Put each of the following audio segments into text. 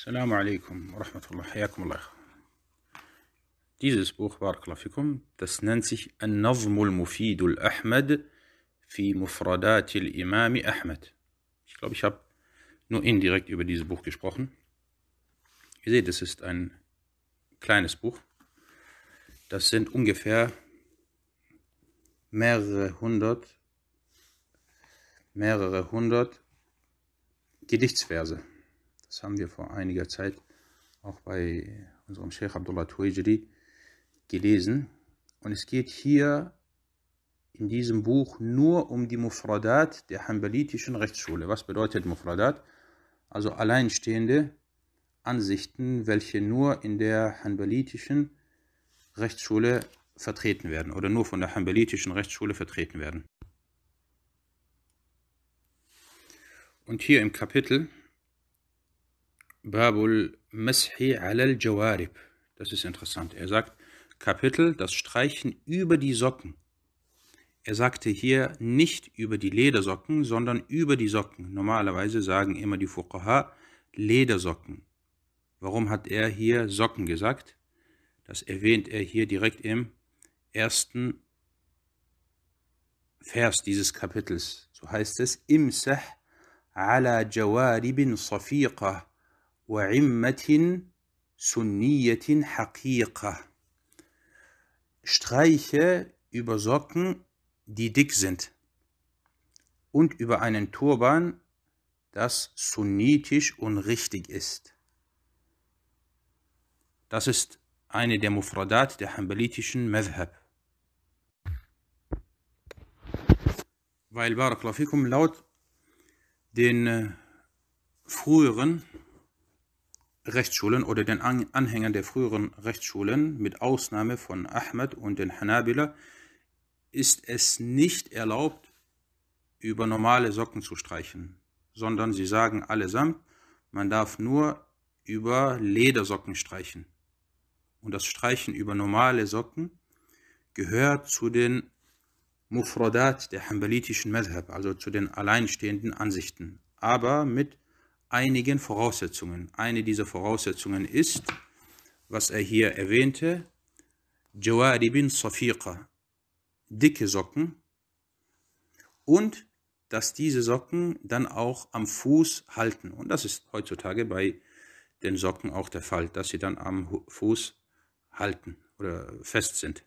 السلام عليكم ورحمة الله حياكم الله Dieses Buch, Barakallahu das nennt sich An-Nazm al-Mufid al-Ahmad fi Mufradat al-Imam Ahmad. Ich glaube, ich habe nur indirekt über dieses Buch gesprochen. Ihr seht, es ist ein kleines Buch. Das sind ungefähr mehrere hundert, mehrere hundert Gedichtsverse. Das haben wir vor einiger Zeit auch bei unserem Sheikh Abdullah Tuejri gelesen. Und es geht hier in diesem Buch nur um die Mufradat der hanbalitischen Rechtsschule. Was bedeutet Mufradat? Also alleinstehende Ansichten, welche nur in der hanbalitischen Rechtsschule vertreten werden oder nur von der hanbalitischen Rechtsschule vertreten werden. Und hier im Kapitel Babul Meshi al Jawarib. Das ist interessant. Er sagt, Kapitel, das Streichen über die Socken. Er sagte hier nicht über die Ledersocken, sondern über die Socken. Normalerweise sagen immer die Fuqaha Ledersocken. Warum hat er hier Socken gesagt? Das erwähnt er hier direkt im ersten Vers dieses Kapitels. So heißt es, Imsah ala jawaribin safiqah. وعمة سنية حقيقة Streiche über Socken, die dick sind und über einen Turban, das sunnitisch und richtig ist. Das ist eine der Mufradat der hanbalitischen Madhab. Weil Baraklafikum laut den äh, früheren Rechtsschulen oder den Anhängern der früheren Rechtsschulen, mit Ausnahme von Ahmed und den Hanabila, ist es nicht erlaubt, über normale Socken zu streichen, sondern sie sagen allesamt, man darf nur über Ledersocken streichen. Und das Streichen über normale Socken gehört zu den Mufradat der hanbalitischen Madhab, also zu den alleinstehenden Ansichten, aber mit einigen Voraussetzungen. Eine dieser Voraussetzungen ist, was er hier erwähnte, Jawaribin Safiqa, dicke Socken und dass diese Socken dann auch am Fuß halten. Und das ist heutzutage bei den Socken auch der Fall, dass sie dann am Fuß halten oder fest sind.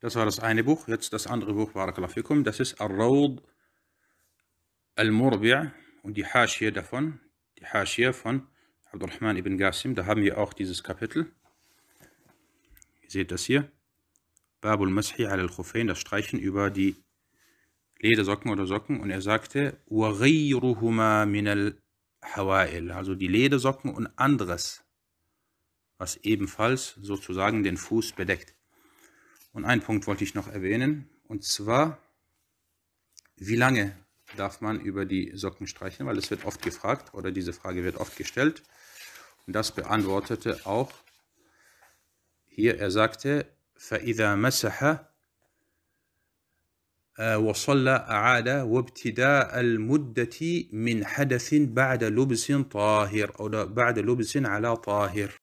Das war das eine Buch. Jetzt das andere Buch, Barakallahu fikum, das ist Ar-Rawd Al-Murbi' und die Hashir davon, die Hashir von Abdurrahman ibn Qasim, da haben wir auch dieses Kapitel. Ihr seht das hier. Babul Mashi al khufain das Streichen über die Ledersocken oder Socken. Und er sagte, وَغَيْرُهُمَا مِنَ الْحَوَائِلِ Also die Ledersocken und anderes, was ebenfalls sozusagen den Fuß bedeckt. Und einen Punkt wollte ich noch erwähnen. Und zwar, wie lange darf man über die Socken streichen, weil es wird oft gefragt oder diese Frage wird oft gestellt. Und das beantwortete auch hier, er sagte, فَإِذَا مَسَحَ وَصَلَّ أَعَادَ وَابْتِدَاءَ الْمُدَّةِ مِنْ حَدَثٍ بَعْدَ لُبْسٍ طَاهِرٍ oder بَعْدَ لُبْسٍ عَلَى طَاهِرٍ